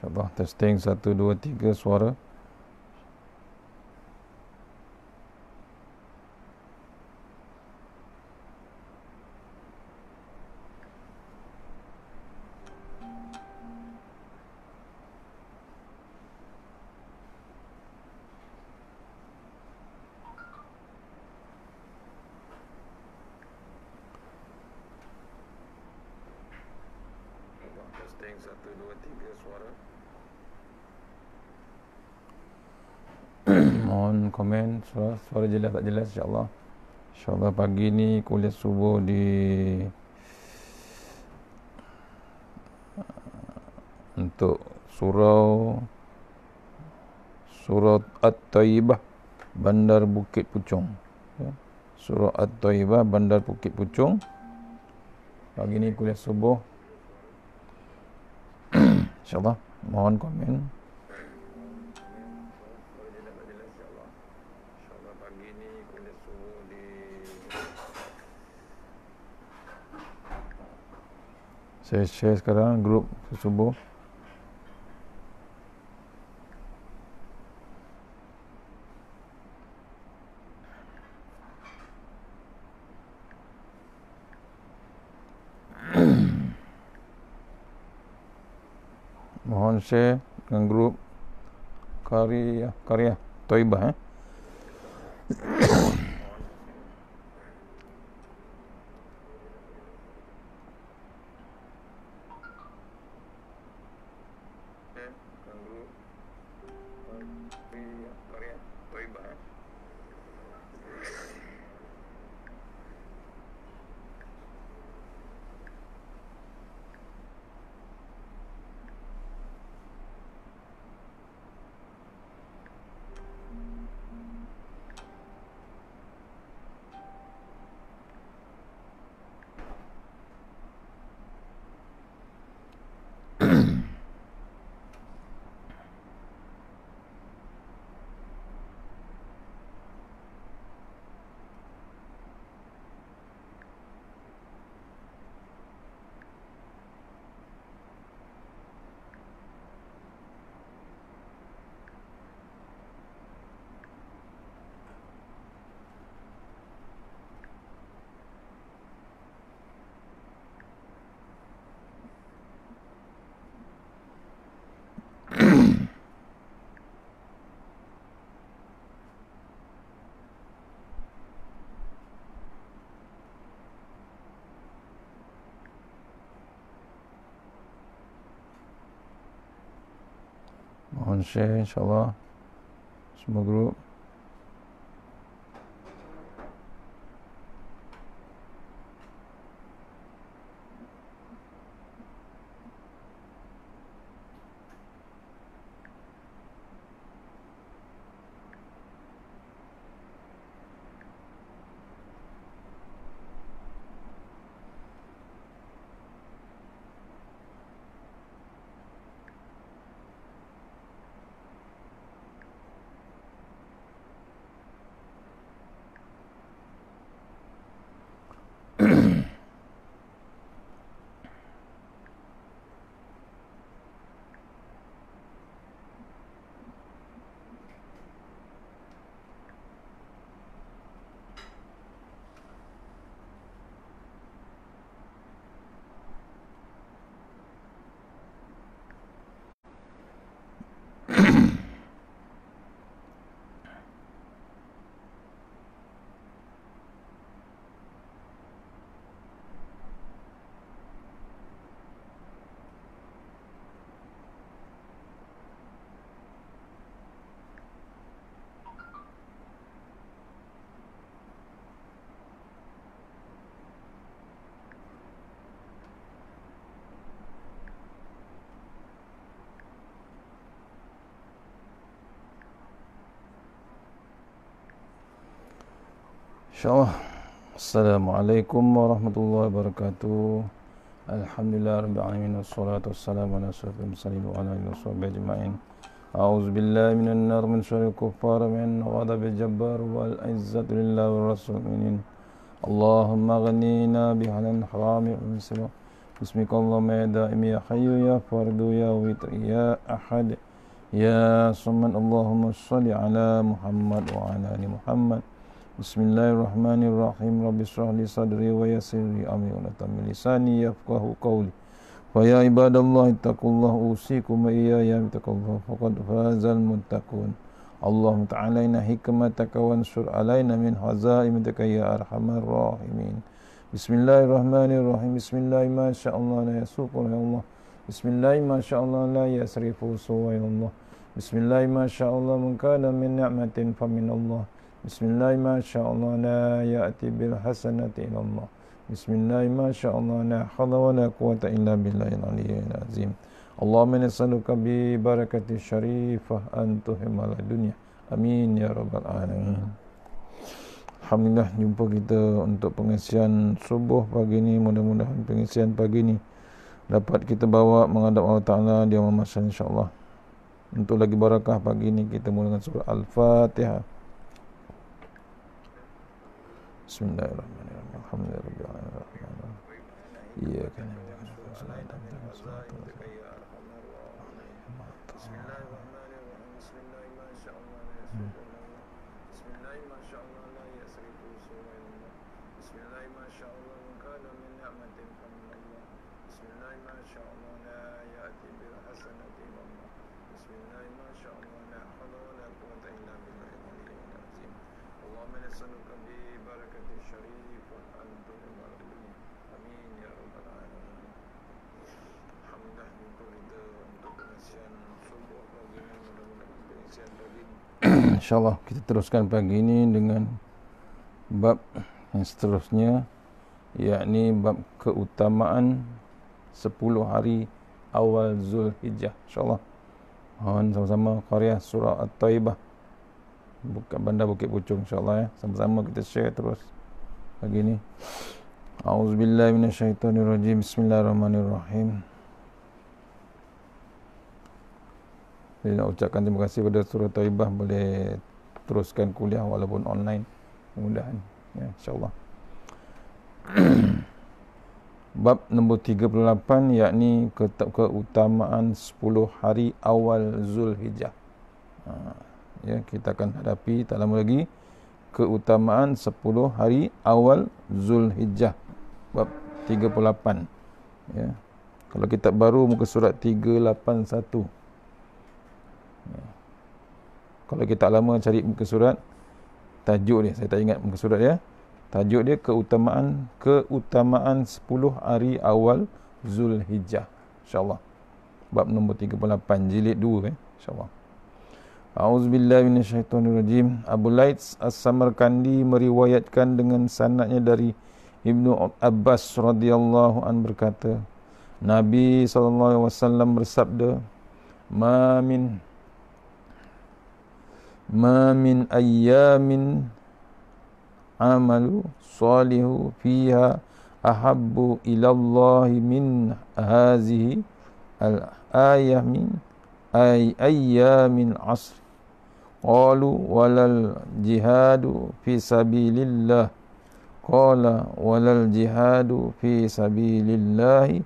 InsyaAllah testing 1, 2, 3 suara Suara jelas tak jelas insyaAllah InsyaAllah pagi ni kuliah subuh di Untuk surau Surau At-Taibah Bandar Bukit Pucung ya, Surau At-Taibah Bandar Bukit Pucung Pagi ni kuliah subuh InsyaAllah mohon komen saya share sekarang grup subuh mohon share dengan grup karya karya toibah eh manusia insyaallah semua grup InsyaAllah Assalamualaikum warahmatullahi wabarakatuh Alhamdulillah Rabbil Alamin Wassalatu wassalamu ala sahabat musalim wa ala ila sahabat ajma'in A'udzu billahi minan nar min syarril kuffar min ghadabil jabbar wal izzatu lillahi wa rasul minin Allahumma ghnina bihalan harami wa misra Bismika Allahumma ya da'im ya hayyu ya fardu ya witr ya ahad Ya summan Allahumma salli ala Muhammad wa ala ali Muhammad بسم الله الرحمن الرحيم رب اشرح لي صدري ويسر لي امري ولا تمل لساني يفقه قولي ويا عباد الله اتقوا الله اوصيكم واياي اتقوا الله فقد فاز المتقون اللهم تعالى علينا حكمتك وانشر علينا من حزائمك يا ارحم الراحمين بسم الله الرحمن الرحيم بسم الله ما شاء الله لا يسوق الا الله بسم الله ما شاء الله لا يسرف سوى الله بسم الله ما شاء الله من كان من نعمه فمن الله بسم الله ما شاء الله لا يأتي بالحسنة إلى الله بسم الله ما شاء الله لا حول ولا قوة إلا بالله العلي العظيم اللهم نسألك ببركة الشريفة أن تهم على الدنيا أمين يا jumpa kita untuk pengisian subuh pagi ini mudah-mudahan pengisian pagi ini dapat kita bawa menghadap Allah Ta'ala di rumah insya Allah. untuk lagi barakah pagi ini kita mulakan surah Al-Fatihah بسم الله الرحمن الرحيم الحمد لله رب العالمين الرحمن الرحيم إياك نعبد وإياك نستعين بسم الله بسم الله ما شاء بسم الله ما شاء الله بسم الله ما شاء الله لا يأتي بالحسنة بسم الله ما شاء الله لا حول ولا قوة إلا بالله Ya InsyaAllah kita teruskan pagi ini dengan bab yang seterusnya yakni bab keutamaan 10 hari awal Zulhijjah insyaallah mohon sama-sama qariah surah at-taibah Buka bandar Bukit Pucung insyaAllah ya. Sama-sama kita share terus pagi ni. A'udzubillah minasyaitanirrajim. Bismillahirrahmanirrahim. Jadi nak ucapkan terima kasih kepada Surah Taibah boleh teruskan kuliah walaupun online. Mudah-mudahan. Ya, InsyaAllah. Bab nombor 38 yakni ketab keutamaan 10 hari awal Zulhijjah. Haa ya kita akan hadapi tak lama lagi keutamaan 10 hari awal Zulhijjah bab 38 ya kalau kitab baru muka surat 381 ya. kalau kita lama cari muka surat tajuk dia saya tak ingat muka surat ya tajuk dia keutamaan keutamaan 10 hari awal Zulhijjah insyaallah bab nombor 38 jilid 2 eh insyaallah A'udzubillah bin syaitanir rajim. Abu Laits As-Samarkandi meriwayatkan dengan sanatnya dari Ibnu Abbas radhiyallahu an berkata, Nabi SAW bersabda, Ma min Ma min ayyamin amalu salihu fiha ahabbu ilallahi min hazihi al-ayah min ay ayyamin asr. Qalu walal jihadu fi sabilillah. Qala walal jihadu fi sabilillahi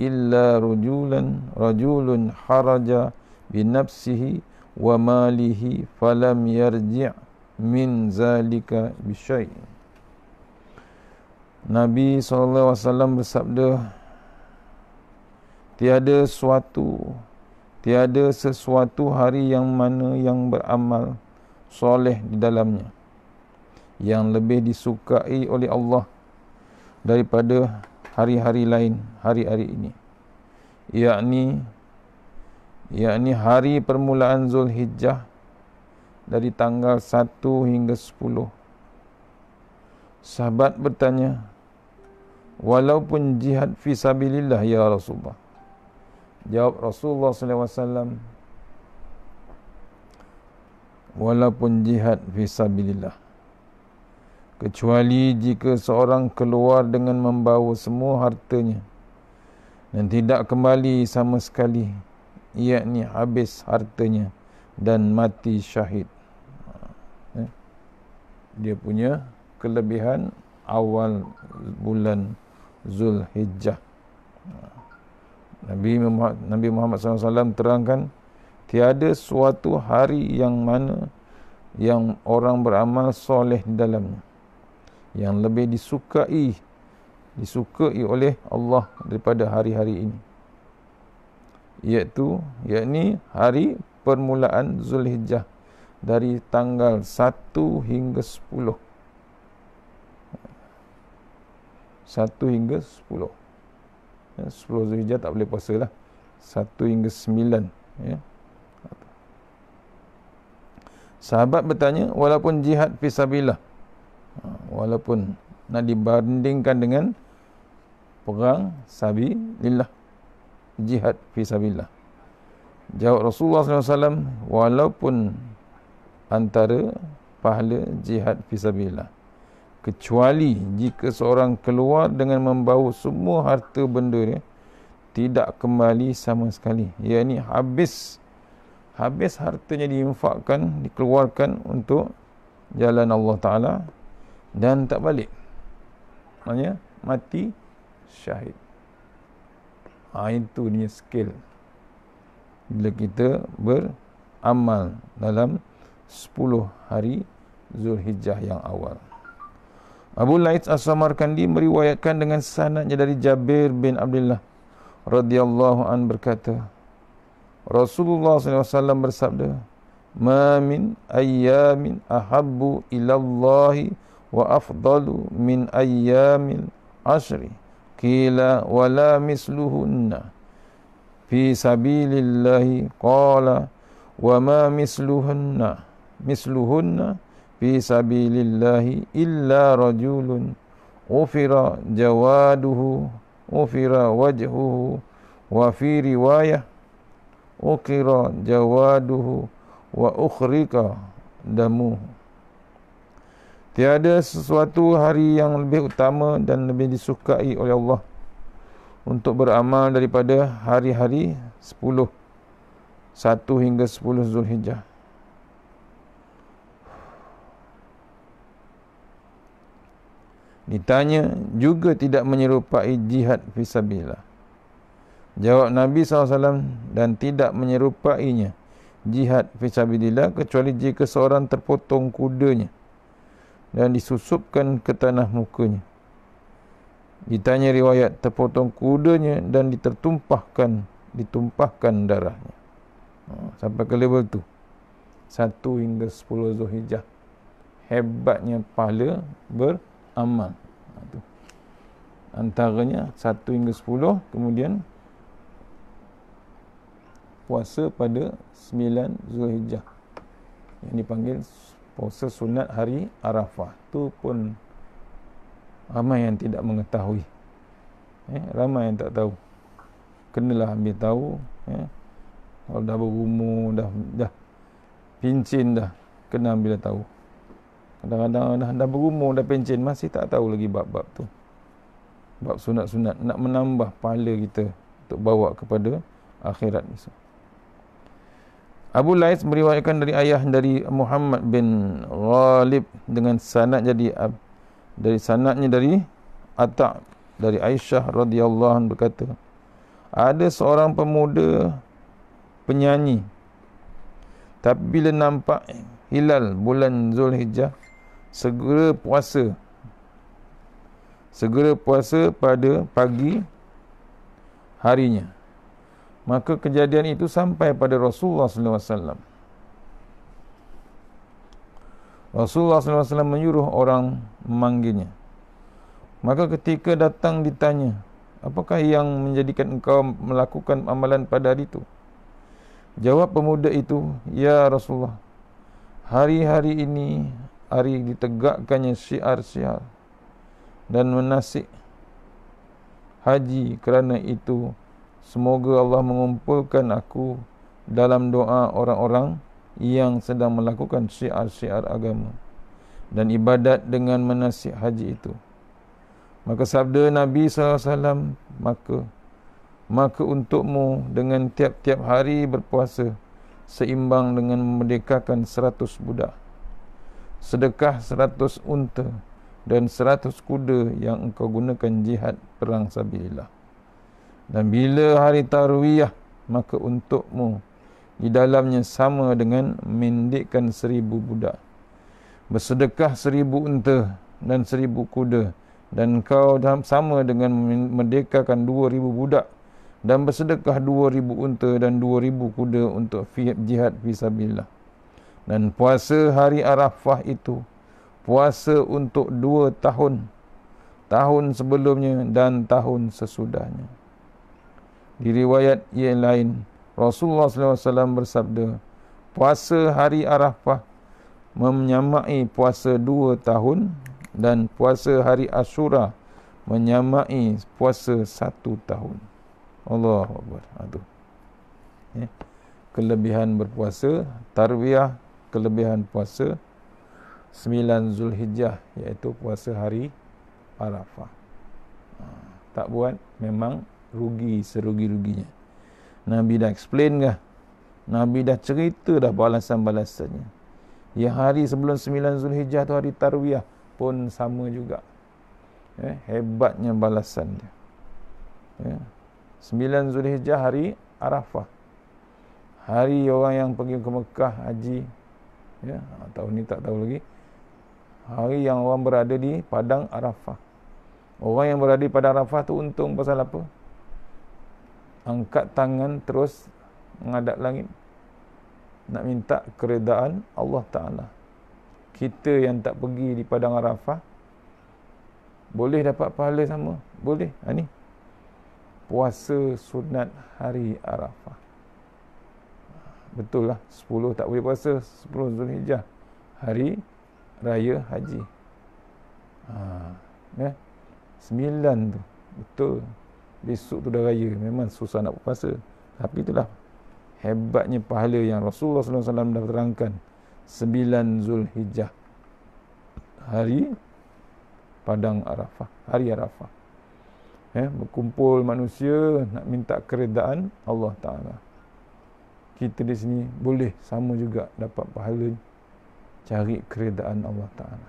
illa rujulan rajulun haraja bi nafsihi wa malihi falam yarji' min zalika bisyai Nabi saw bersabda tiada suatu tiada sesuatu hari yang mana yang beramal soleh di dalamnya yang lebih disukai oleh Allah daripada hari-hari lain hari-hari ini yakni yakni hari permulaan Zulhijjah dari tanggal 1 hingga 10 sahabat bertanya walaupun jihad fi sabilillah ya Rasulullah Jawab Rasulullah SAW Walaupun jihad Fisabilillah Kecuali jika seorang Keluar dengan membawa semua Hartanya Dan tidak kembali sama sekali Iaitu habis hartanya Dan mati syahid ha. eh? Dia punya kelebihan Awal bulan Zulhijjah Hijjah. Nabi Muhammad, Nabi Muhammad SAW terangkan tiada suatu hari yang mana yang orang beramal soleh dalamnya yang lebih disukai disukai oleh Allah daripada hari-hari ini iaitu yakni hari permulaan Zulhijjah dari tanggal 1 hingga 10 1 hingga 10 ya, 10 Zulhijjah tak boleh puasa lah 1 hingga 9 ya. sahabat bertanya walaupun jihad fisabilah ha, walaupun nak dibandingkan dengan perang sabi lillah jihad fisabilah jawab Rasulullah SAW walaupun antara pahala jihad fisabilah kecuali jika seorang keluar dengan membawa semua harta benda dia tidak kembali sama sekali ia ni habis habis hartanya diinfakkan dikeluarkan untuk jalan Allah Ta'ala dan tak balik maknanya mati syahid ha, itu dia skill bila kita beramal dalam 10 hari Zulhijjah yang awal Abu Lait As-Samarkandi meriwayatkan dengan sanadnya dari Jabir bin Abdullah radhiyallahu an berkata Rasulullah SAW bersabda Ma min ayyamin ahabbu ilallahi wa afdalu min ayyamin asri kila wa la misluhunna fi sabilillahi qala wa ma misluhunna misluhunna fi sabilillahi illa rajulun ufira jawaduhu ufira wajhuhu wa fi riwayah ukira jawaduhu wa ukhrika damuhu Tiada sesuatu hari yang lebih utama dan lebih disukai oleh Allah untuk beramal daripada hari-hari 10 1 hingga 10 Zulhijjah ditanya juga tidak menyerupai jihad fisabilillah jawab nabi SAW dan tidak menyerupainya jihad fisabilillah kecuali jika seorang terpotong kudanya dan disusupkan ke tanah mukanya ditanya riwayat terpotong kudanya dan ditertumpahkan ditumpahkan darahnya oh, sampai ke level tu satu hingga sepuluh Zulhijjah hebatnya pahala ber amal ha, antaranya 1 hingga 10 kemudian puasa pada 9 Zulhijjah yang dipanggil puasa sunat hari Arafah tu pun ramai yang tidak mengetahui eh, ramai yang tak tahu kenalah ambil tahu eh. kalau dah berumur dah, dah pincin dah kena ambil tahu Kadang-kadang dah, dah berumur, dah pencin, masih tak tahu lagi bab-bab tu. Bab sunat-sunat. Nak menambah pahala kita untuk bawa kepada akhirat ni. Abu Lais meriwayatkan dari ayah dari Muhammad bin Ghalib dengan sanad jadi dari sanadnya dari Atta' dari Aisyah radhiyallahu anha berkata ada seorang pemuda penyanyi tapi bila nampak hilal bulan Zulhijjah segera puasa segera puasa pada pagi harinya maka kejadian itu sampai pada Rasulullah SAW Rasulullah SAW menyuruh orang memanggilnya maka ketika datang ditanya apakah yang menjadikan engkau melakukan amalan pada hari itu jawab pemuda itu ya Rasulullah hari-hari ini hari ditegakkannya syiar-syiar dan menasik haji kerana itu semoga Allah mengumpulkan aku dalam doa orang-orang yang sedang melakukan syiar-syiar agama dan ibadat dengan menasik haji itu maka sabda Nabi saw maka maka untukmu dengan tiap-tiap hari berpuasa seimbang dengan memerdekakan seratus budak sedekah seratus unta dan seratus kuda yang engkau gunakan jihad perang sabilillah. Dan bila hari tarwiyah, maka untukmu di dalamnya sama dengan mendekkan seribu budak. Bersedekah seribu unta dan seribu kuda dan kau sama dengan merdekakan dua ribu budak dan bersedekah dua ribu unta dan dua ribu kuda untuk jihad fisabilillah. Dan puasa hari Arafah itu puasa untuk dua tahun. Tahun sebelumnya dan tahun sesudahnya. Di riwayat yang lain, Rasulullah SAW bersabda, puasa hari Arafah menyamai puasa dua tahun dan puasa hari Ashura menyamai puasa satu tahun. Allah Akbar. Aduh. Eh, kelebihan berpuasa, tarwiyah, kelebihan puasa 9 Zulhijjah iaitu puasa hari Arafah. Ha, tak buat memang rugi serugi-ruginya. Nabi dah explain kah? Nabi dah cerita dah balasan-balasannya. Ya hari sebelum 9 Zulhijjah tu hari tarwiyah pun sama juga. Eh, hebatnya balasan dia. Ya. 9 Zulhijjah hari Arafah. Hari orang yang pergi ke Mekah haji ya ah, tahun ni tak tahu lagi hari yang orang berada di padang Arafah orang yang berada di padang Arafah tu untung pasal apa angkat tangan terus menghadap langit nak minta keredaan Allah Ta'ala kita yang tak pergi di padang Arafah boleh dapat pahala sama boleh ha, ni puasa sunat hari Arafah betul lah 10 tak boleh puasa 10 Zulhijjah hari raya haji ha, ya. eh? 9 tu betul besok tu dah raya memang susah nak puasa tapi itulah hebatnya pahala yang Rasulullah SAW dah terangkan 9 Zulhijjah hari Padang Arafah hari Arafah eh? berkumpul manusia nak minta keredaan Allah Ta'ala kita di sini boleh sama juga dapat pahala cari keredaan Allah Ta'ala.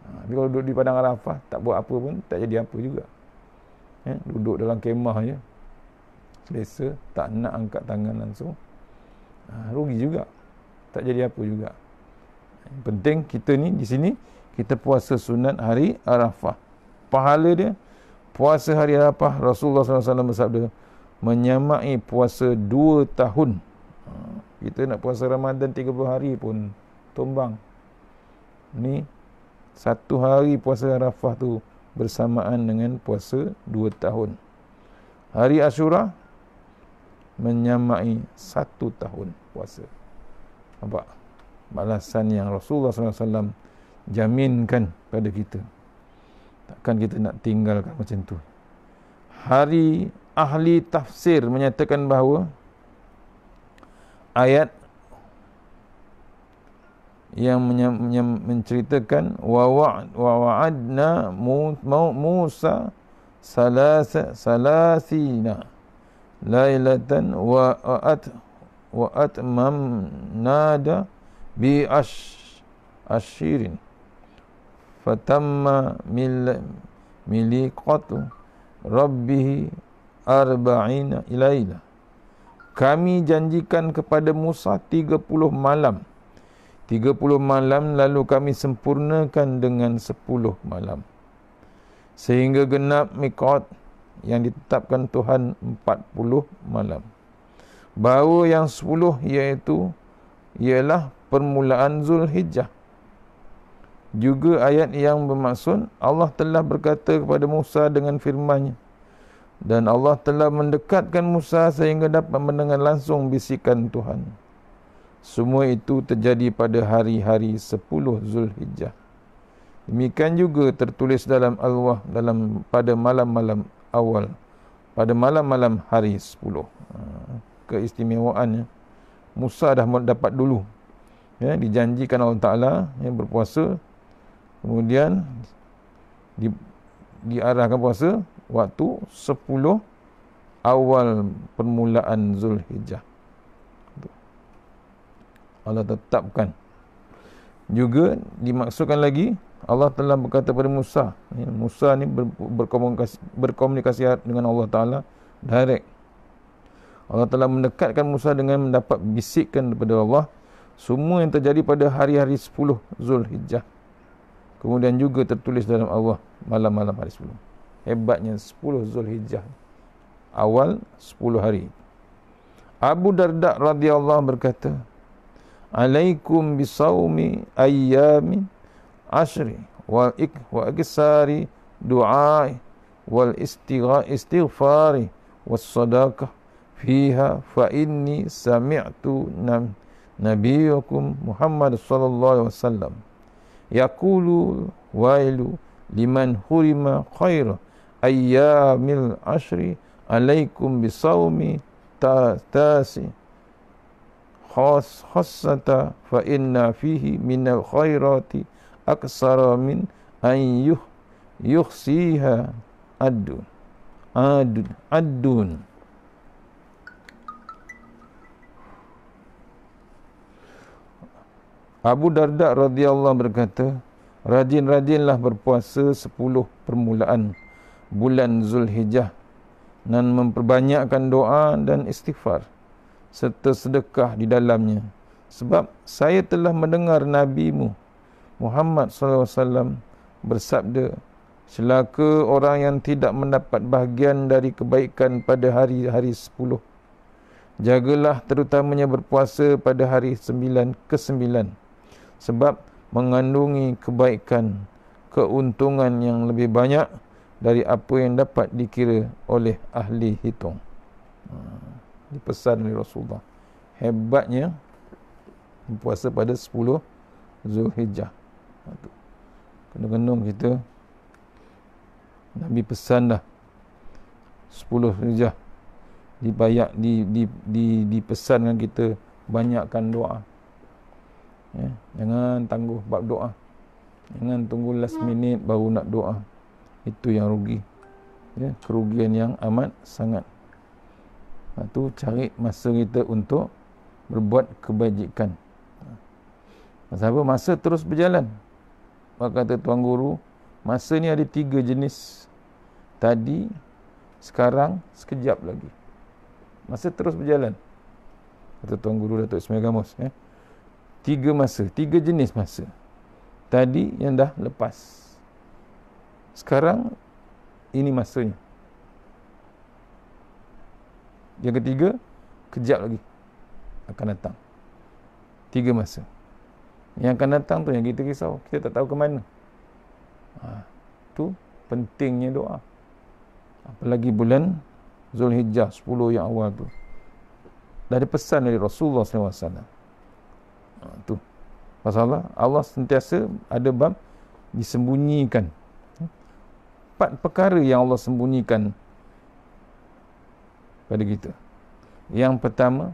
Ha, tapi kalau duduk di Padang Arafah, tak buat apa pun, tak jadi apa juga. Eh, duduk dalam kemah je. Selesa, tak nak angkat tangan langsung. Ha, rugi juga. Tak jadi apa juga. Yang penting kita ni di sini, kita puasa sunat hari Arafah. Pahala dia, puasa hari Arafah, Rasulullah SAW bersabda, menyamai puasa 2 tahun. Ha, kita nak puasa Ramadan 30 hari pun tumbang. Ni satu hari puasa Arafah tu bersamaan dengan puasa 2 tahun. Hari Ashura menyamai 1 tahun puasa. Nampak? Balasan yang Rasulullah SAW jaminkan pada kita. Takkan kita nak tinggalkan macam tu. Hari ahli tafsir menyatakan bahawa ayat yang menceritakan wawadna Musa salasa salasina lailatan waat waat wa nada bi ash ashirin fatamma mil miliqatu rabbihi arba'ina ilaila kami janjikan kepada Musa 30 malam 30 malam lalu kami sempurnakan dengan 10 malam sehingga genap miqat yang ditetapkan Tuhan 40 malam bahawa yang 10 iaitu ialah permulaan Zulhijjah juga ayat yang bermaksud Allah telah berkata kepada Musa dengan firman-Nya dan Allah telah mendekatkan Musa sehingga dapat mendengar langsung bisikan Tuhan. Semua itu terjadi pada hari-hari 10 Zulhijjah. Demikian juga tertulis dalam Al-Wah dalam pada malam-malam awal pada malam-malam hari 10. Hmm, Keistimewaannya Musa dah dapat dulu ya dijanjikan Allah Taala yang berpuasa kemudian di diarahkan puasa waktu 10 awal permulaan Zulhijjah. Allah tetapkan. Juga dimaksudkan lagi Allah telah berkata pada Musa. Ya, Musa ni berkomunikasi, berkomunikasi dengan Allah Taala direct. Allah telah mendekatkan Musa dengan mendapat bisikan daripada Allah semua yang terjadi pada hari-hari 10 Zulhijjah. Kemudian juga tertulis dalam Allah malam-malam hari 10 hebatnya 10 Zulhijjah awal 10 hari Abu Darda radhiyallahu berkata Alaikum bisawmi ayyami asyri wa ik wa aksari du'ai wal istigha istighfari was sadaqa fiha fa inni sami'tu nam nabiyakum Muhammad sallallahu alaihi wasallam yaqulu wailu liman hurima khairah ayyamil ashri alaikum bisawmi tasi khas Khasata, fa inna fihi min al khairati aksara min an yuh yuhsiha adun adun adun Abu Darda radhiyallahu berkata rajin-rajinlah berpuasa 10 permulaan bulan Zulhijjah dan memperbanyakkan doa dan istighfar serta sedekah di dalamnya sebab saya telah mendengar nabimu Muhammad SAW bersabda celaka orang yang tidak mendapat bahagian dari kebaikan pada hari-hari 10 jagalah terutamanya berpuasa pada hari sembilan ke sembilan, sebab mengandungi kebaikan keuntungan yang lebih banyak dari apa yang dapat dikira oleh ahli hitung. Hmm. Ha, dipesan oleh Rasulullah. Hebatnya puasa pada 10 Zulhijjah. Kenung-kenung ha, kita Nabi pesan dah 10 Zulhijjah Dibayak di di di dipesan dengan kita banyakkan doa. Ya, jangan tangguh bab doa. Jangan tunggu last ya. minute baru nak doa itu yang rugi ya kerugian yang amat sangat ha, cari masa kita untuk berbuat kebajikan pasal apa masa terus berjalan apa kata tuan guru masa ni ada tiga jenis tadi sekarang sekejap lagi masa terus berjalan kata tuan guru Datuk Ismail Gamos ya tiga masa tiga jenis masa tadi yang dah lepas sekarang ini masanya. Yang ketiga, kejap lagi akan datang. Tiga masa. Yang akan datang tu yang kita risau. Kita tak tahu ke mana. Ha, tu pentingnya doa. Apalagi bulan Zulhijjah 10 yang awal tu. Dah ada pesan dari Rasulullah SAW. Ha, tu. masalah Allah, Allah sentiasa ada bab disembunyikan empat perkara yang Allah sembunyikan pada kita. Yang pertama,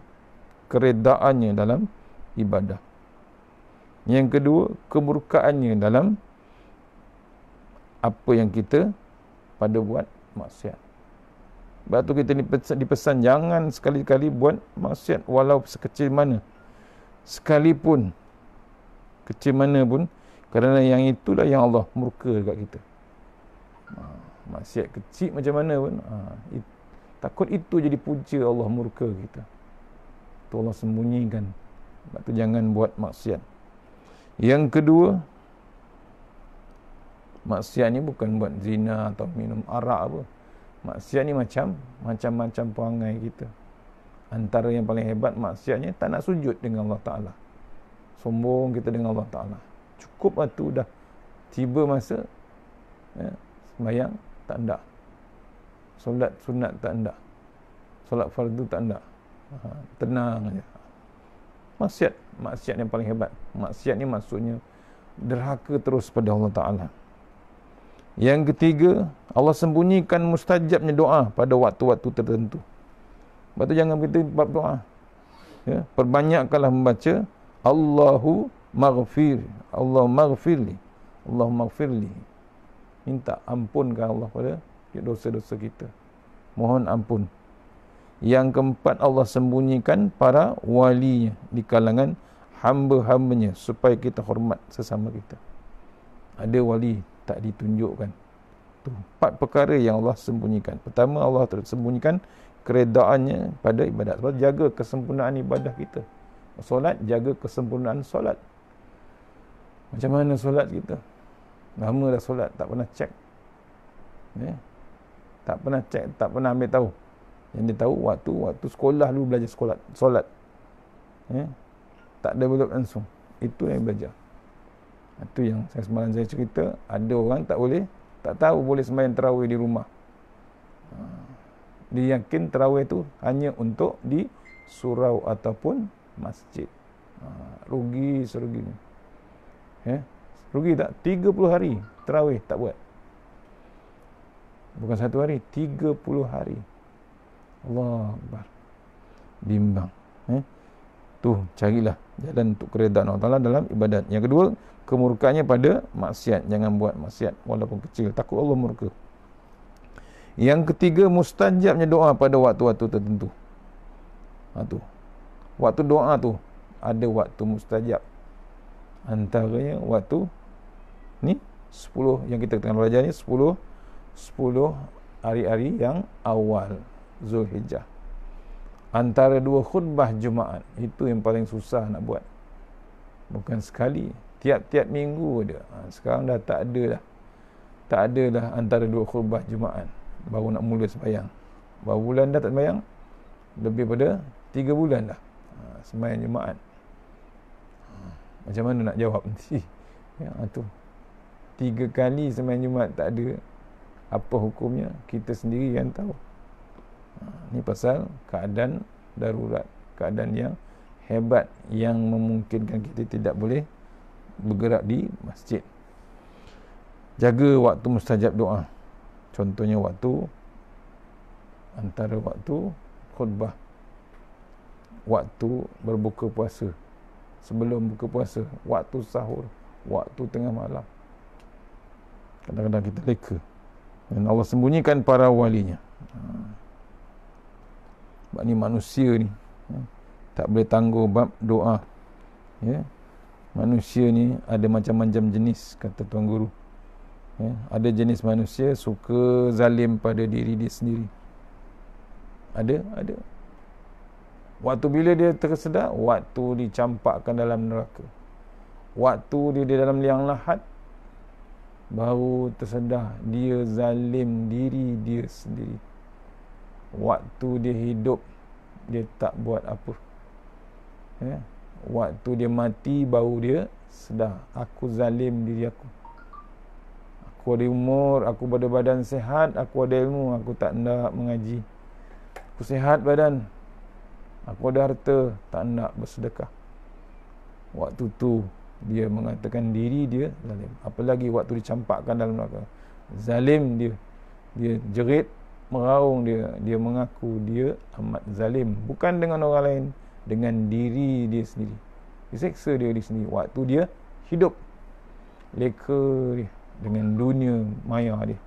keredaannya dalam ibadah. Yang kedua, kemurkaannya dalam apa yang kita pada buat maksiat. Sebab tu kita dipesan, dipesan jangan sekali-kali buat maksiat walau sekecil mana. Sekalipun kecil mana pun kerana yang itulah yang Allah murka dekat kita ha, maksiat kecil macam mana pun ha, it, takut itu jadi punca Allah murka kita tu Allah sembunyikan sebab tu jangan buat maksiat yang kedua maksiat ni bukan buat zina atau minum arak apa maksiat ni macam macam-macam perangai kita antara yang paling hebat maksiatnya tak nak sujud dengan Allah Ta'ala sombong kita dengan Allah Ta'ala cukup lah tu dah tiba masa ya, semayang tak ndak solat sunat tak ndak solat fardu tak ndak ha, tenang aja maksiat maksiat yang paling hebat maksiat ni maksudnya derhaka terus pada Allah Taala yang ketiga Allah sembunyikan mustajabnya doa pada waktu-waktu tertentu Lepas tu jangan kita bab doa. Ya, perbanyakkanlah membaca Allahu maghfir, li, Allahu Allah li minta ampun ke Allah pada dosa-dosa kita. Mohon ampun. Yang keempat Allah sembunyikan para walinya di kalangan hamba-hambanya supaya kita hormat sesama kita. Ada wali tak ditunjukkan. Tu empat perkara yang Allah sembunyikan. Pertama Allah tersembunyikan keredaannya pada ibadat. Sebab jaga kesempurnaan ibadah kita. Solat jaga kesempurnaan solat. Macam mana solat kita? Lama dah solat, tak pernah cek. Ya? Tak pernah cek, tak pernah ambil tahu. Yang dia tahu, waktu waktu sekolah dulu belajar sekolah, solat. Ya? Tak ada belok langsung. Itu yang belajar. Itu yang saya semalam saya cerita, ada orang tak boleh, tak tahu boleh sembahyang terawih di rumah. Ha. Dia yakin terawih itu hanya untuk di surau ataupun masjid. Ha. Rugi serugi. Ya? Rugi tak? 30 hari terawih tak buat. Bukan satu hari, 30 hari. Allah Akbar. Bimbang. Eh? Tu, carilah jalan untuk kereta Allah Ta'ala dalam ibadat. Yang kedua, kemurkaannya pada maksiat. Jangan buat maksiat walaupun kecil. Takut Allah murka. Yang ketiga, mustajabnya doa pada waktu-waktu tertentu. Ha, Waktu doa tu, ada waktu mustajab antaranya waktu ni 10 yang kita tengah belajar ni 10 10 hari-hari yang awal Zulhijjah antara dua khutbah Jumaat itu yang paling susah nak buat bukan sekali tiap-tiap minggu dia ha, sekarang dah tak ada dah tak ada dah antara dua khutbah Jumaat baru nak mula sembahyang berapa bulan dah tak sembahyang lebih pada 3 bulan dah ha, sembahyang Jumaat macam mana nak jawab nanti ya tu tiga kali semain jumat tak ada apa hukumnya kita sendiri yang tahu Ini ha, pasal keadaan darurat keadaan yang hebat yang memungkinkan kita tidak boleh bergerak di masjid jaga waktu mustajab doa contohnya waktu antara waktu khutbah waktu berbuka puasa sebelum buka puasa waktu sahur waktu tengah malam kadang-kadang kita leka dan Allah sembunyikan para walinya ha. sebab ni manusia ni ya, tak boleh tangguh bab doa ya manusia ni ada macam-macam jenis kata tuan guru ya ada jenis manusia suka zalim pada diri dia sendiri ada ada Waktu bila dia tersedar Waktu dicampakkan dalam neraka Waktu dia di dalam liang lahat Baru tersedar Dia zalim diri dia sendiri Waktu dia hidup Dia tak buat apa ya? Waktu dia mati Baru dia sedar Aku zalim diri aku Aku ada umur Aku ada badan sehat Aku ada ilmu Aku tak nak mengaji Aku sehat badan Aku ada harta, tak nak bersedekah. Waktu tu dia mengatakan diri dia zalim. Apalagi waktu dicampakkan dalam neraka. Zalim dia. Dia jerit, meraung dia. Dia mengaku dia amat zalim. Bukan dengan orang lain, dengan diri dia sendiri. Diseksa dia di sini. Waktu dia hidup. Leka dia dengan dunia maya dia.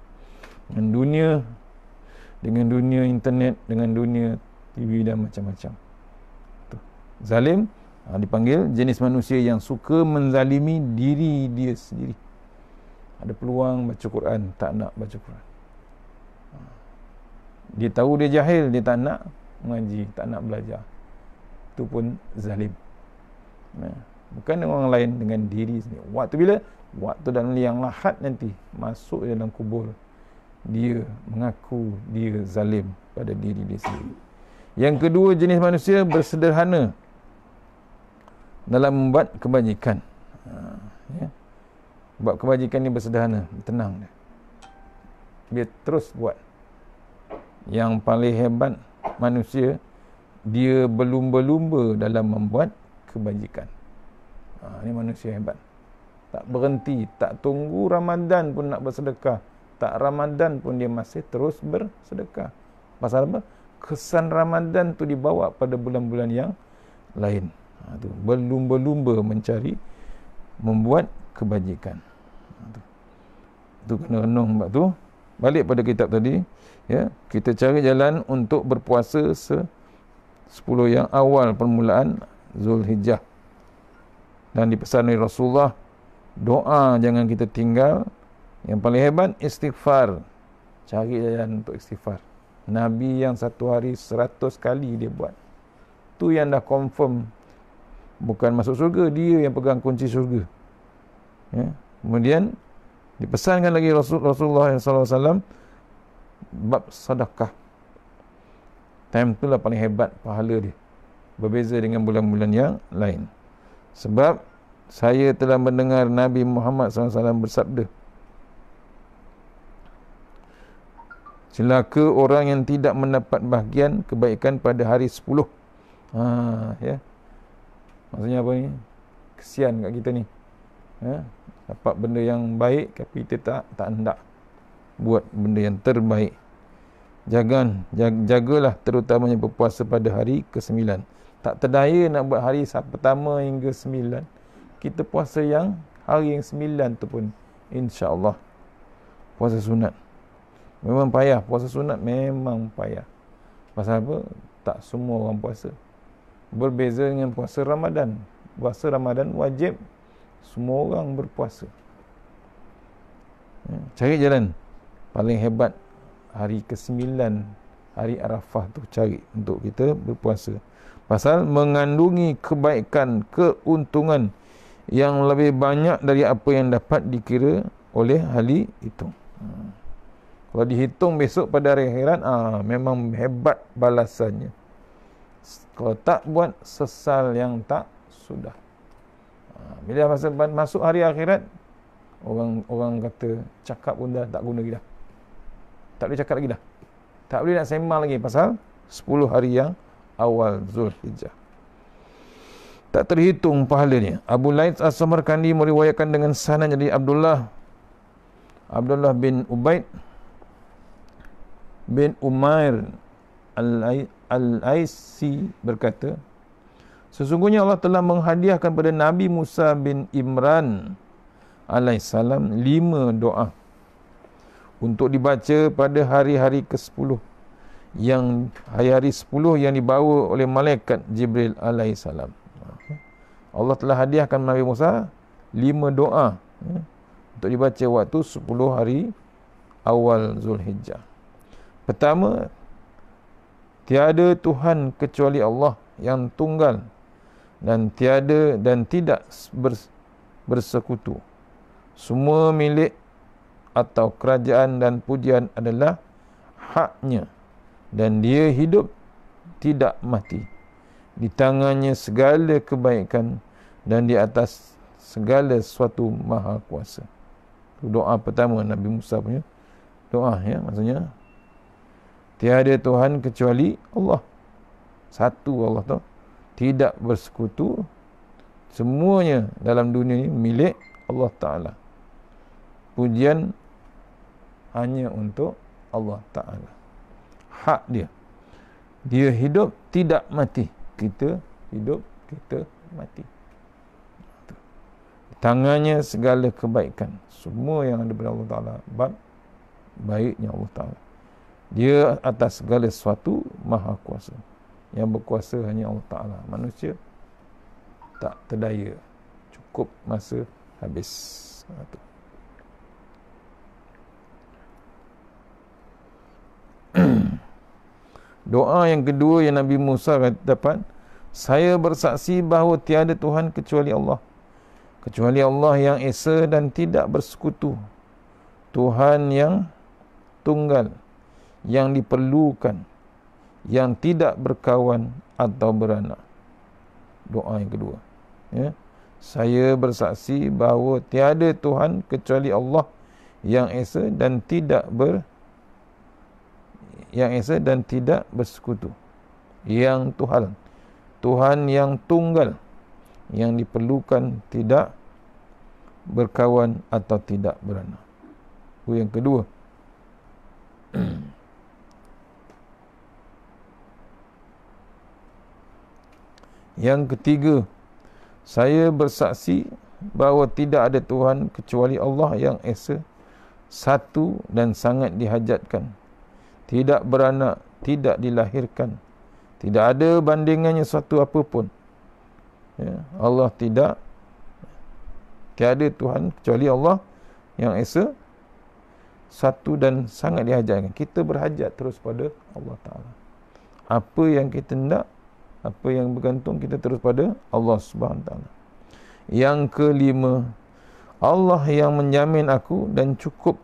Dengan dunia dengan dunia internet, dengan dunia TV dan macam-macam zalim ha, dipanggil jenis manusia yang suka menzalimi diri dia sendiri ada peluang baca Quran tak nak baca Quran ha. dia tahu dia jahil dia tak nak mengaji tak nak belajar itu pun zalim ha. bukan dengan orang lain dengan diri sendiri waktu bila waktu dan liang lahat nanti masuk dalam kubur dia mengaku dia zalim pada diri dia sendiri yang kedua jenis manusia bersederhana dalam membuat kebajikan. Ha, ya. Buat kebajikan ni bersederhana, tenang dia. Dia terus buat. Yang paling hebat manusia dia berlumba-lumba dalam membuat kebajikan. Ha, ah, ini manusia hebat. Tak berhenti, tak tunggu Ramadan pun nak bersedekah. Tak Ramadan pun dia masih terus bersedekah. Pasal apa? Kesan Ramadan tu dibawa pada bulan-bulan yang lain ha, tu berlumba-lumba mencari membuat kebajikan ha, tu. tu kena renung sebab tu balik pada kitab tadi ya kita cari jalan untuk berpuasa se 10 yang awal permulaan Zulhijjah dan dipesan oleh Rasulullah doa jangan kita tinggal yang paling hebat istighfar cari jalan untuk istighfar Nabi yang satu hari seratus kali dia buat tu yang dah confirm bukan masuk surga dia yang pegang kunci surga ya. kemudian dipesankan lagi Rasul, Rasulullah SAW bab sadakah time tu lah paling hebat pahala dia berbeza dengan bulan-bulan yang lain sebab saya telah mendengar Nabi Muhammad SAW bersabda celaka orang yang tidak mendapat bahagian kebaikan pada hari 10 ha, ya Maksudnya apa ni? Kesian kat kita ni. Ya? Dapat benda yang baik tapi kita tak tak hendak buat benda yang terbaik. Jangan jag, jagalah terutamanya berpuasa pada hari ke-9. Tak terdaya nak buat hari pertama hingga sembilan. Kita puasa yang hari yang sembilan tu pun insya-Allah puasa sunat. Memang payah puasa sunat memang payah. Pasal apa? Tak semua orang puasa berbeza dengan puasa Ramadan. Puasa Ramadan wajib semua orang berpuasa. Hmm, cari jalan paling hebat hari ke-9 hari Arafah tu cari untuk kita berpuasa. Pasal mengandungi kebaikan, keuntungan yang lebih banyak dari apa yang dapat dikira oleh hali itu. Hmm. Kalau dihitung besok pada hari akhirat, ah, memang hebat balasannya kalau tak buat sesal yang tak sudah ha, bila masa masuk hari akhirat orang orang kata cakap pun dah tak guna lagi dah tak boleh cakap lagi dah tak boleh nak sembang lagi pasal 10 hari yang awal Zulhijjah tak terhitung pahalanya Abu Lait As-Samarkandi meriwayatkan dengan sanad dari Abdullah Abdullah bin Ubaid bin Umair Al-Aisi berkata, Sesungguhnya Allah telah menghadiahkan kepada Nabi Musa bin Imran alaihissalam lima doa untuk dibaca pada hari-hari ke-10 yang hari-hari 10 yang dibawa oleh malaikat Jibril alaihissalam. Allah telah hadiahkan Nabi Musa lima doa ya, untuk dibaca waktu 10 hari awal Zulhijjah. Pertama, tiada Tuhan kecuali Allah yang tunggal dan tiada dan tidak bersekutu. Semua milik atau kerajaan dan pujian adalah haknya dan dia hidup tidak mati. Di tangannya segala kebaikan dan di atas segala suatu maha kuasa. Itu doa pertama Nabi Musa punya doa ya maksudnya Tiada Tuhan kecuali Allah. Satu Allah tu. Tidak bersekutu. Semuanya dalam dunia ini milik Allah Ta'ala. Pujian hanya untuk Allah Ta'ala. Hak dia. Dia hidup tidak mati. Kita hidup, kita mati. Tangannya segala kebaikan. Semua yang ada pada Allah Ta'ala. Baiknya Allah Ta'ala. Dia atas segala sesuatu maha kuasa. Yang berkuasa hanya Allah Ta'ala. Manusia tak terdaya. Cukup masa habis. Doa yang kedua yang Nabi Musa kata dapat. Saya bersaksi bahawa tiada Tuhan kecuali Allah. Kecuali Allah yang Esa dan tidak bersekutu. Tuhan yang tunggal yang diperlukan yang tidak berkawan atau beranak doa yang kedua ya saya bersaksi bahawa tiada tuhan kecuali Allah yang esa dan tidak ber yang esa dan tidak bersekutu yang tuhan tuhan yang tunggal yang diperlukan tidak berkawan atau tidak beranak itu yang kedua Yang ketiga, saya bersaksi bahawa tidak ada Tuhan kecuali Allah yang Esa, satu dan sangat dihajatkan. Tidak beranak, tidak dilahirkan. Tidak ada bandingannya satu apapun. Ya, Allah tidak tiada Tuhan kecuali Allah yang Esa satu dan sangat dihajatkan. Kita berhajat terus pada Allah Ta'ala. Apa yang kita nak, apa yang bergantung kita terus pada Allah Subhanahu taala. Yang kelima, Allah yang menjamin aku dan cukup.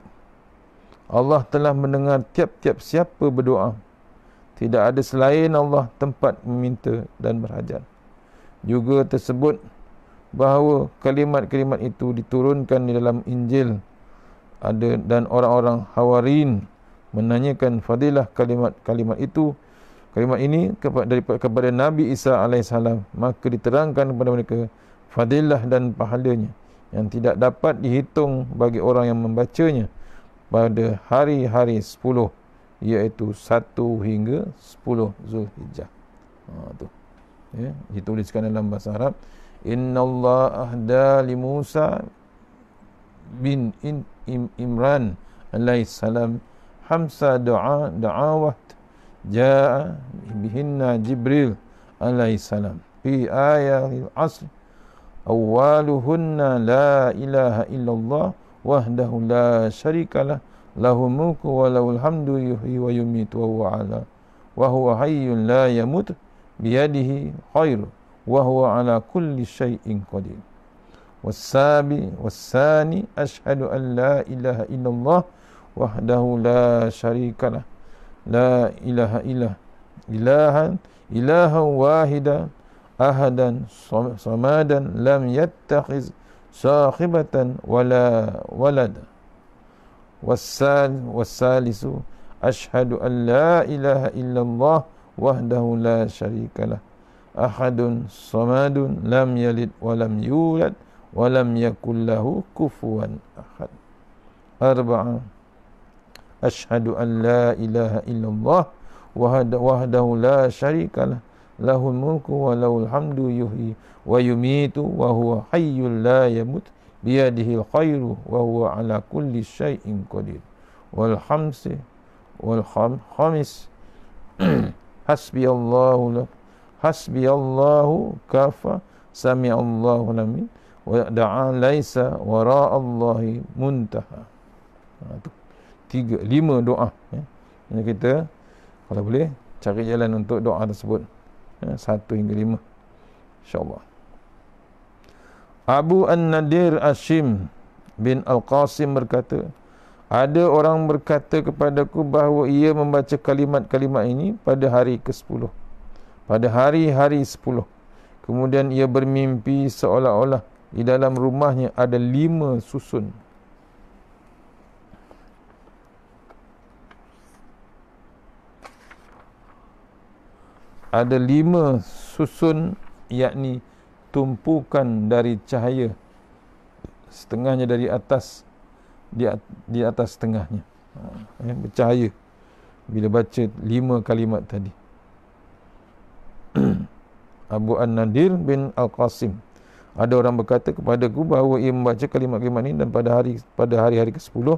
Allah telah mendengar tiap-tiap siapa berdoa. Tidak ada selain Allah tempat meminta dan berhajat. Juga tersebut bahawa kalimat-kalimat itu diturunkan di dalam Injil ada dan orang-orang Hawarin menanyakan fadilah kalimat-kalimat itu kalimat ini kepada Nabi Isa AS maka diterangkan kepada mereka fadilah dan pahalanya yang tidak dapat dihitung bagi orang yang membacanya pada hari-hari 10 iaitu 1 hingga 10 Zulhijjah. Ha tu. Ya, dituliskan dalam bahasa Arab Inna Allah ahda li Musa bin Imran alaihissalam hamsa doa da'awah jaa bihinna jibril alaihi salam fi ayatil asr awwaluhunna la ilaha illallah wahdahu la syarikalah lahu mulku wa lahu alhamdu yuhyi wa yumitu wa huwa ala wa huwa hayyun la yamut biyadihi khairu wa huwa ala kulli syai'in qadir والسابي والثاني أشهد أن لا إله إلا الله وحده لا شريك له la ilaha ilah ilahan ilahan wahidan ahadan samadan lam yattakhiz sahibatan wala walada wassal wassalisu ashhadu an la ilaha illallah wahdahu la sharika lah ahadun samadun lam yalid wa lam yulad wa lam yakul lahu kufuwan ahad arba'a ah. أشهد أن لا إله إلا الله وحده لا شريك له له الملك وله الحمد يحيي ويميت وهو حي لا يموت بيده الخير وهو على كل شيء قدير والخمس والخمس حسبي الله لا حسبي الله كفى سمع الله لمن ودعا ليس وراء الله منتهى tiga, lima doa ya. kita kalau boleh cari jalan untuk doa tersebut ya, satu hingga lima insyaAllah Abu An-Nadir Ashim bin Al-Qasim berkata ada orang berkata kepadaku bahawa ia membaca kalimat-kalimat ini pada hari ke-10 pada hari-hari 10 kemudian ia bermimpi seolah-olah di dalam rumahnya ada lima susun ada lima susun yakni tumpukan dari cahaya setengahnya dari atas di, di atas setengahnya ha, ya, bercahaya bila baca lima kalimat tadi Abu An-Nadir bin Al-Qasim ada orang berkata kepada ku bahawa ia membaca kalimat-kalimat ini dan pada hari pada hari-hari ke-10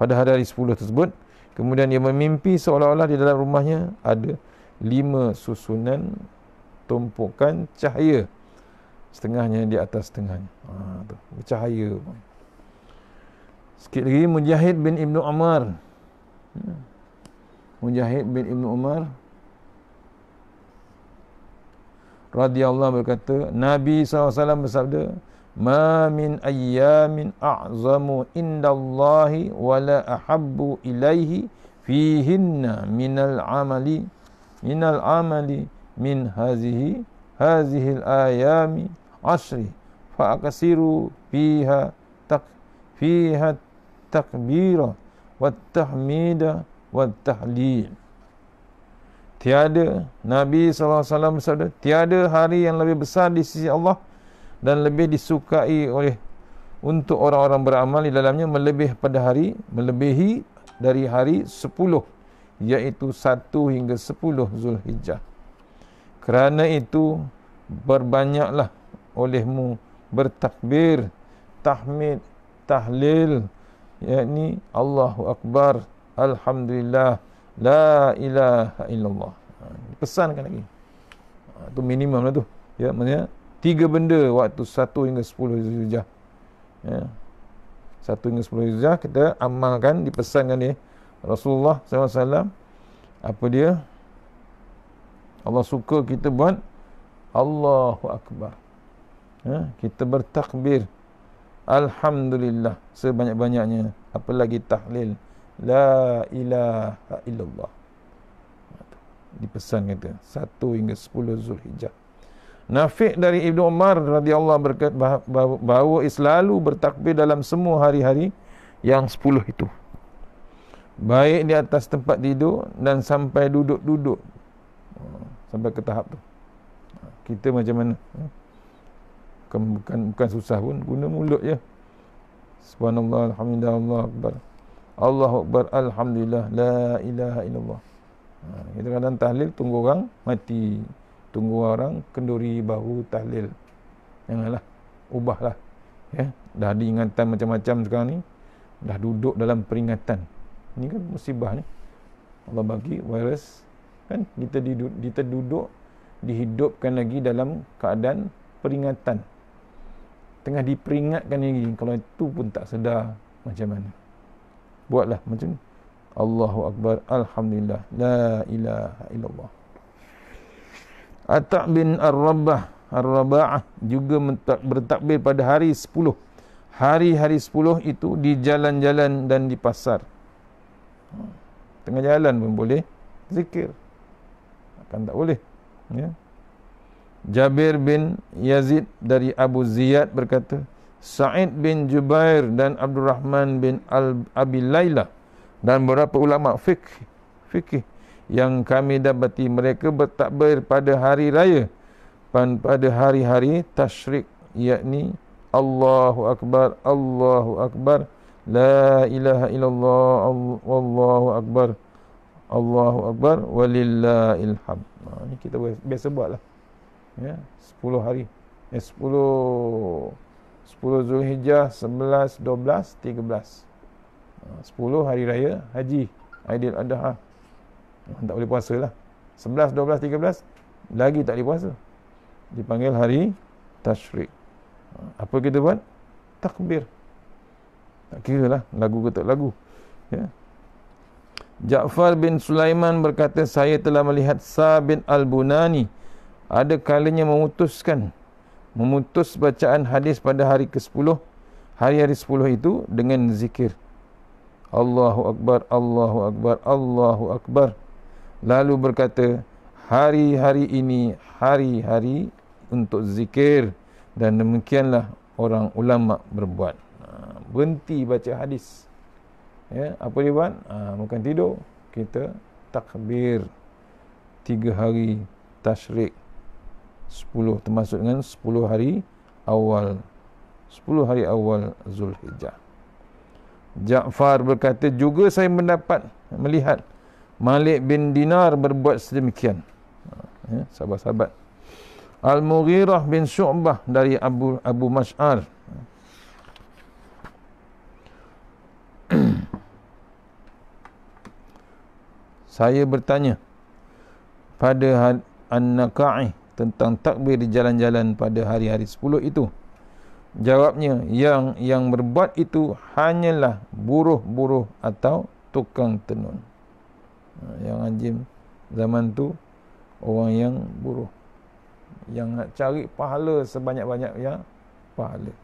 pada hari-hari 10 tersebut kemudian ia memimpi seolah-olah di dalam rumahnya ada lima susunan tumpukan cahaya setengahnya di atas setengahnya ha, tu bercahaya sikit lagi Mujahid bin Ibnu Umar hmm. Mujahid bin Ibnu Umar radhiyallahu berkata Nabi SAW bersabda ma min ayyamin a'zamu indallahi wala ahabbu ilaihi fihinna minal amali Inal-amali min من العمل al هذه هذه faakasiru fiha فأكسروا fiha تق wa التكبير wa والتحليل Tiada Nabi SAW bersabda Tiada hari yang lebih besar di sisi Allah Dan lebih disukai oleh Untuk orang-orang beramal di dalamnya Melebih pada hari Melebihi dari hari sepuluh iaitu 1 hingga 10 Zulhijjah. Kerana itu, berbanyaklah olehmu bertakbir, tahmid, tahlil, yakni Allahu Akbar, Alhamdulillah, La ilaha illallah. Ha, Pesan kan lagi. Itu ha, minimum lah tu. Ya, maksudnya, tiga benda waktu 1 hingga 10 Zulhijjah. Ya. 1 hingga sepuluh Zulhijjah kita amalkan, dipesankan dia. Eh. Rasulullah SAW apa dia Allah suka kita buat Allahu Akbar ha? kita bertakbir Alhamdulillah sebanyak-banyaknya apalagi tahlil La ilaha illallah dipesan kita satu hingga 10 Zulhijjah Nafi' dari Ibnu Umar radhiyallahu berkata bahawa, bahawa selalu bertakbir dalam semua hari-hari yang sepuluh itu baik di atas tempat tidur dan sampai duduk-duduk oh, sampai ke tahap tu kita macam mana bukan bukan, bukan susah pun guna mulut je subhanallah alhamdulillah Allah akbar Allahu akbar alhamdulillah la ilaha illallah ha, kita kadang tahlil tunggu orang mati tunggu orang kenduri baru tahlil janganlah ubahlah ya dah diingatan macam-macam sekarang ni dah duduk dalam peringatan ini kan musibah ni. Allah bagi virus kan kita diduduk, duduk dihidupkan lagi dalam keadaan peringatan. Tengah diperingatkan lagi kalau itu pun tak sedar macam mana. Buatlah macam ni. Allahu Akbar Alhamdulillah La ilaha illallah Atta' bin Ar-Rabbah ar rabbah juga bertakbir pada hari 10 Hari-hari 10 itu di jalan-jalan dan di pasar Hmm. Tengah jalan pun boleh zikir. Akan tak boleh. Ya. Jabir bin Yazid dari Abu Ziyad berkata, Sa'id bin Jubair dan Abdul Rahman bin Al Abi Laila dan beberapa ulama fikih fikih yang kami dapati mereka bertakbir pada hari raya dan pada hari-hari tasyrik yakni Allahu Akbar Allahu Akbar La ilaha illallah wallahu akbar. Allahu akbar walillahilham. Ha ni kita biasa buatlah. Ya, 10 hari. Eh 10 10 Zulhijjah, 11, 12, 13. 10 hari raya haji Aidil Adha. Ha, tak boleh puasa lah. 11, 12, 13 lagi tak boleh puasa. Dipanggil hari Tashrik. Ha, apa kita buat? Takbir kira lah lagu ke tak lagu ya. Ja'far bin Sulaiman berkata saya telah melihat Sa bin Al-Bunani ada kalanya memutuskan memutus bacaan hadis pada hari ke-10 hari-hari 10 itu dengan zikir Allahu Akbar Allahu Akbar Allahu Akbar lalu berkata hari-hari ini hari-hari untuk zikir dan demikianlah orang ulama berbuat berhenti baca hadis ya apa dia buat ha, ah, makan tidur kita takbir tiga hari tashrik sepuluh termasuk dengan sepuluh hari awal sepuluh hari awal Zulhijjah Ja'far berkata juga saya mendapat melihat Malik bin Dinar berbuat sedemikian ya, sahabat-sahabat Al-Mughirah bin Syu'bah dari Abu Abu Mas'ar saya bertanya pada An-Naka'i tentang takbir di jalan-jalan pada hari-hari sepuluh itu. Jawabnya, yang yang berbuat itu hanyalah buruh-buruh atau tukang tenun. Ha, yang anjim zaman tu orang yang buruh. Yang nak cari pahala sebanyak-banyaknya pahala.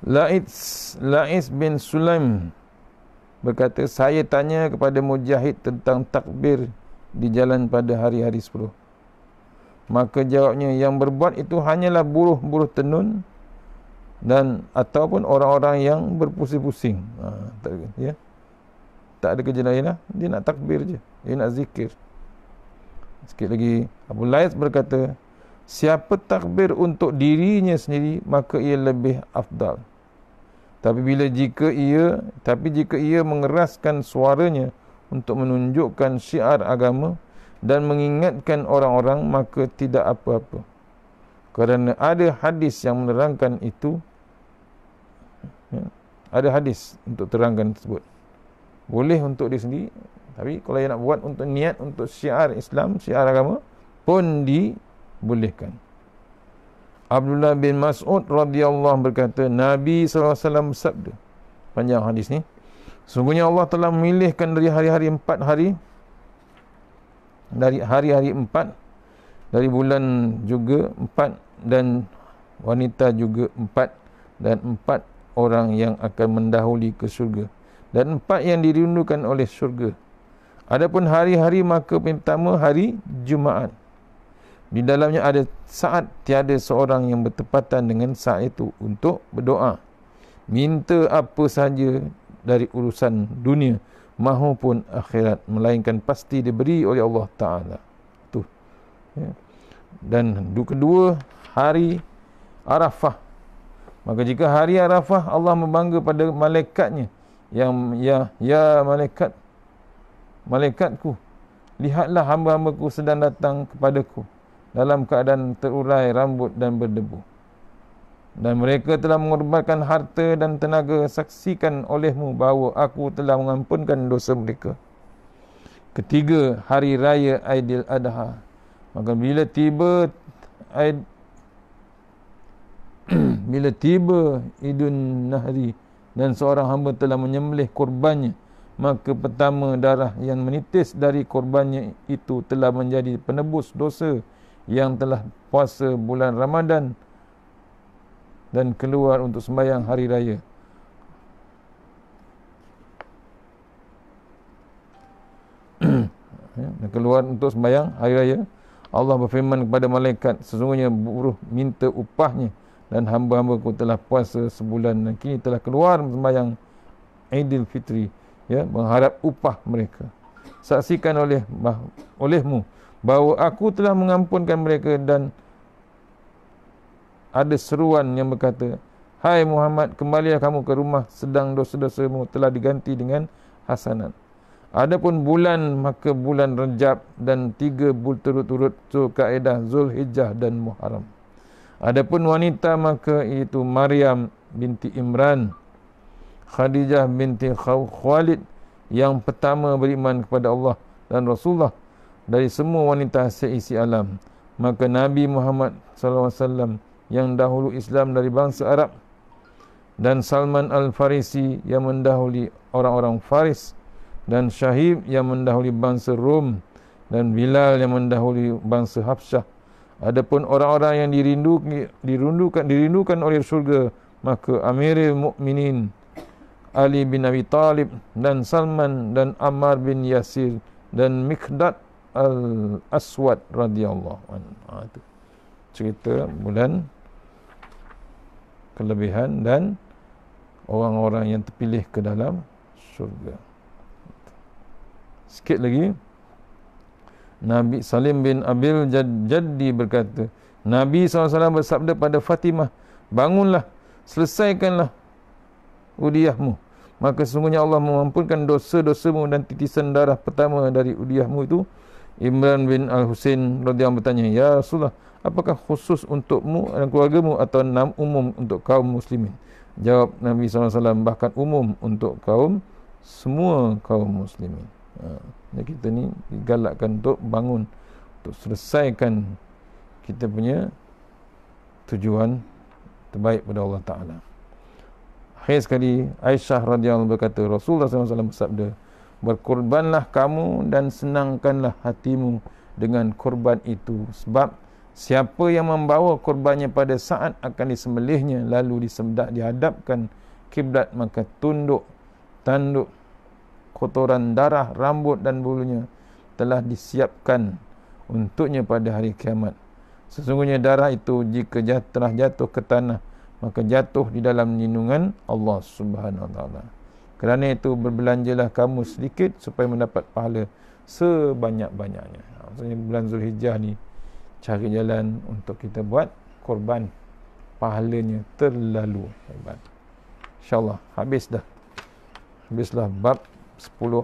Laiz, Laiz bin Sulaim berkata, saya tanya kepada Mujahid tentang takbir di jalan pada hari-hari 10. Maka jawabnya, yang berbuat itu hanyalah buruh-buruh tenun dan ataupun orang-orang yang berpusing-pusing. Ha, tak, ya? tak ada kerja lain lah. Dia nak takbir je. Dia nak zikir. Sikit lagi, Abu Laiz berkata, Siapa takbir untuk dirinya sendiri maka ia lebih afdal. Tapi bila jika ia tapi jika ia mengeraskan suaranya untuk menunjukkan syiar agama dan mengingatkan orang-orang maka tidak apa-apa. Kerana ada hadis yang menerangkan itu. Ya, ada hadis untuk terangkan tersebut. Boleh untuk dia sendiri tapi kalau dia nak buat untuk niat untuk syiar Islam, syiar agama pun dibolehkan. Abdullah bin Mas'ud radhiyallahu anhu berkata Nabi SAW bersabda panjang hadis ni sungguhnya Allah telah memilihkan dari hari-hari empat hari dari hari-hari empat dari bulan juga empat dan wanita juga empat dan empat orang yang akan mendahului ke surga dan empat yang dirindukan oleh surga adapun hari-hari maka pertama hari Jumaat di dalamnya ada saat tiada seorang yang bertepatan dengan saat itu untuk berdoa minta apa sahaja dari urusan dunia mahupun akhirat melainkan pasti diberi oleh Allah taala tu ya. dan kedua hari Arafah maka jika hari Arafah Allah membangga pada malaikatnya yang ya ya malaikat malaikatku lihatlah hamba-hambaku sedang datang kepadaku dalam keadaan terurai rambut dan berdebu. Dan mereka telah mengorbankan harta dan tenaga saksikan olehmu bahawa aku telah mengampunkan dosa mereka. Ketiga, hari raya Aidil Adha. Maka bila tiba Aid bila tiba Idun Nahri dan seorang hamba telah menyembelih korbannya, maka pertama darah yang menitis dari korbannya itu telah menjadi penebus dosa yang telah puasa bulan Ramadan dan keluar untuk sembahyang hari raya. Ya, dan keluar untuk sembahyang hari raya. Allah berfirman kepada malaikat, sesungguhnya buruh minta upahnya dan hamba-hamba ku telah puasa sebulan dan kini telah keluar sembahyang Aidil Fitri ya mengharap upah mereka saksikan oleh olehmu bahawa aku telah mengampunkan mereka dan ada seruan yang berkata hai Muhammad kembalilah kamu ke rumah sedang dosa-dosamu dosa telah diganti dengan hasanat adapun bulan maka bulan Rejab dan tiga bulan turut tu kaedah Zulhijjah dan Muharram adapun wanita maka itu Maryam binti Imran Khadijah binti Khalid yang pertama beriman kepada Allah dan Rasulullah dari semua wanita seisi alam. Maka Nabi Muhammad SAW yang dahulu Islam dari bangsa Arab dan Salman Al-Farisi yang mendahului orang-orang Faris dan Syahib yang mendahului bangsa Rom dan Bilal yang mendahului bangsa Habsyah. Adapun orang-orang yang dirindukan, dirindukan, dirindukan oleh syurga, maka Amirul Mukminin Ali bin Abi Talib dan Salman dan Ammar bin Yasir dan Mikdad al aswad radhiyallahu anhu ha, itu cerita bulan kelebihan dan orang-orang yang terpilih ke dalam syurga sikit lagi Nabi Salim bin Abil Jaddi berkata Nabi SAW bersabda pada Fatimah bangunlah selesaikanlah udiahmu maka sesungguhnya Allah mengampunkan dosa-dosamu dan titisan darah pertama dari udiahmu itu Imran bin Al-Husin radhiyallahu bertanya, "Ya Rasulullah, apakah khusus untukmu dan keluargamu atau enam umum untuk kaum muslimin?" Jawab Nabi SAW, "Bahkan umum untuk kaum semua kaum muslimin." Ha. kita ni digalakkan untuk bangun untuk selesaikan kita punya tujuan terbaik pada Allah Taala. Akhir sekali Aisyah radhiyallahu berkata Rasulullah SAW bersabda, berkorbanlah kamu dan senangkanlah hatimu dengan korban itu sebab siapa yang membawa korbannya pada saat akan disembelihnya lalu disembah dihadapkan kiblat maka tunduk tanduk kotoran darah rambut dan bulunya telah disiapkan untuknya pada hari kiamat sesungguhnya darah itu jika jatuh, telah jatuh ke tanah maka jatuh di dalam lindungan Allah Subhanahu wa taala kerana itu berbelanjalah kamu sedikit supaya mendapat pahala sebanyak-banyaknya. Ha, maksudnya bulan Zulhijjah ni cari jalan untuk kita buat korban pahalanya terlalu hebat. InsyaAllah habis dah. Habislah bab 10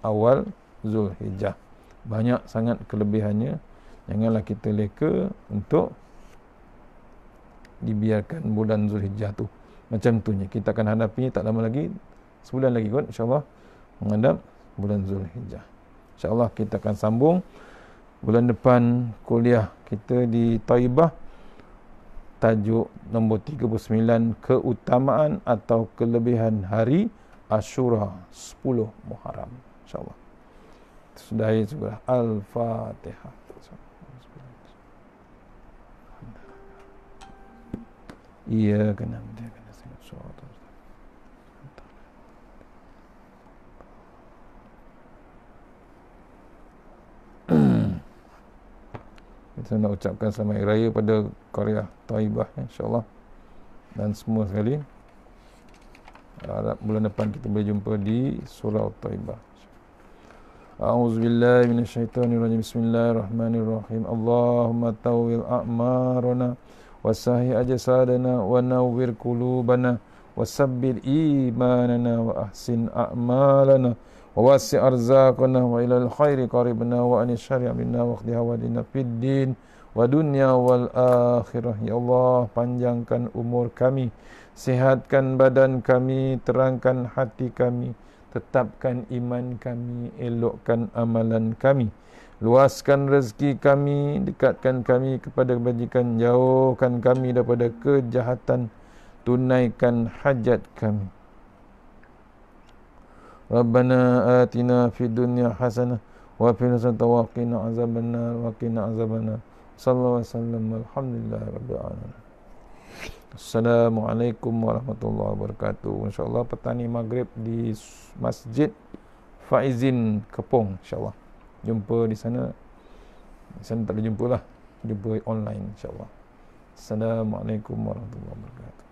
awal Zulhijjah. Banyak sangat kelebihannya. Janganlah kita leka untuk dibiarkan bulan Zulhijjah tu. Macam tu Kita akan hadapinya tak lama lagi sebulan lagi kot insyaallah menghadap bulan Zulhijjah. Insyaallah kita akan sambung bulan depan kuliah kita di Taibah tajuk nombor 39 keutamaan atau kelebihan hari Ashura 10 Muharram insyaallah. Sudahi segala Al-Fatihah. Iya kena dia. saya nak ucapkan selamat raya pada Korea Taibah insyaAllah dan semua sekali harap bulan depan kita boleh jumpa di surau Taibah أعوذ بالله من الشيطان الرجيم بسم الله الرحمن الرحيم اللهم طول أعمارنا وسهي أجسادنا ونور قلوبنا وسبل ila al-Khairi ووسع أرزاقنا وإلى الخير قريبنا وأن الشر منا واخذ هوادنا wa الدين wal Akhirah Ya Allah panjangkan umur kami sihatkan badan kami terangkan hati kami tetapkan iman kami elokkan amalan kami luaskan rezeki kami dekatkan kami kepada kebajikan jauhkan kami daripada kejahatan tunaikan hajat kami Rabbana آتنا fi الدنيا حسنة wa الآخرة وقنا عذاب النار وقنا عذاب النار صلى الله وسلم الحمد لله رب العالمين السلام عليكم ورحمة الله وبركاته إن petani maghrib di masjid Faizin Kepong insyaAllah Jumpa di sana Di sana tak ada jumpa lah Jumpa online insyaAllah Assalamualaikum warahmatullahi wabarakatuh